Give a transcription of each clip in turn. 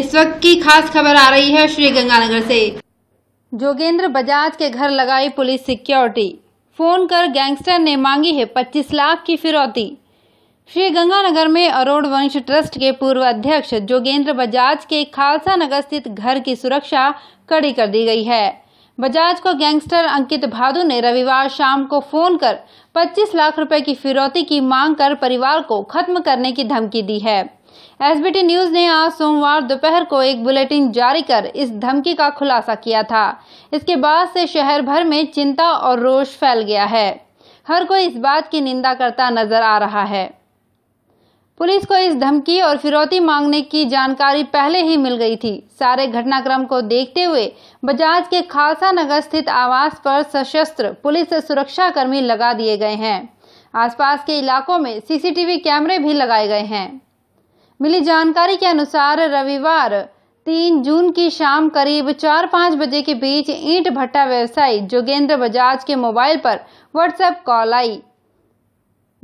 इस वक्त की खास खबर आ रही है श्री गंगानगर से जोगेंद्र बजाज के घर लगाई पुलिस सिक्योरिटी फोन कर गैंगस्टर ने मांगी है 25 लाख की फिरौती श्री गंगानगर में अरोड़ वंश ट्रस्ट के पूर्व अध्यक्ष जोगेंद्र बजाज के खालसा नगर स्थित घर की सुरक्षा कड़ी कर दी गई है बजाज को गैंगस्टर अंकित भादु ने रविवार शाम को फोन कर 25 लाख रुपए की फिरौती की मांग कर परिवार को खत्म करने की धमकी दी है एसबीटी न्यूज ने आज सोमवार दोपहर को एक बुलेटिन जारी कर इस धमकी का खुलासा किया था इसके बाद से शहर भर में चिंता और रोष फैल गया है हर कोई इस बात की निंदा करता नजर आ रहा है पुलिस को इस धमकी और फिरौती मांगने की जानकारी पहले ही मिल गई थी सारे घटनाक्रम को देखते हुए बजाज के खालसा नगर स्थित आवास पर सशस्त्र पुलिस सुरक्षाकर्मी लगा दिए गए हैं आसपास के इलाकों में सीसीटीवी कैमरे भी लगाए गए हैं मिली जानकारी के अनुसार रविवार तीन जून की शाम करीब चार पाँच बजे के बीच ईंट भट्टा व्यवसायी जोगेंद्र बजाज के मोबाइल पर व्हाट्सएप कॉल आई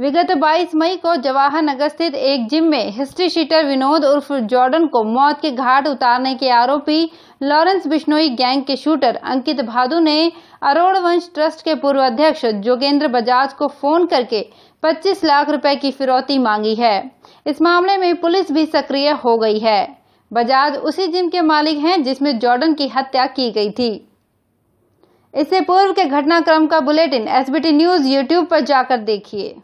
विगत 22 मई को जवाहर नगर स्थित एक जिम में हिस्ट्री शीटर विनोद उर्फ जॉर्डन को मौत के घाट उतारने के आरोपी लॉरेंस बिश्नोई गैंग के शूटर अंकित भादु ने अरोड़ वंश ट्रस्ट के पूर्व अध्यक्ष जोगेंद्र बजाज को फोन करके 25 लाख रुपए की फिरौती मांगी है इस मामले में पुलिस भी सक्रिय हो गई है बजाज उसी जिम के मालिक हैं जिसमें जॉर्डन की हत्या की गई थी इससे पूर्व के घटनाक्रम का बुलेटिन एसबीटी न्यूज यूट्यूब पर जाकर देखिए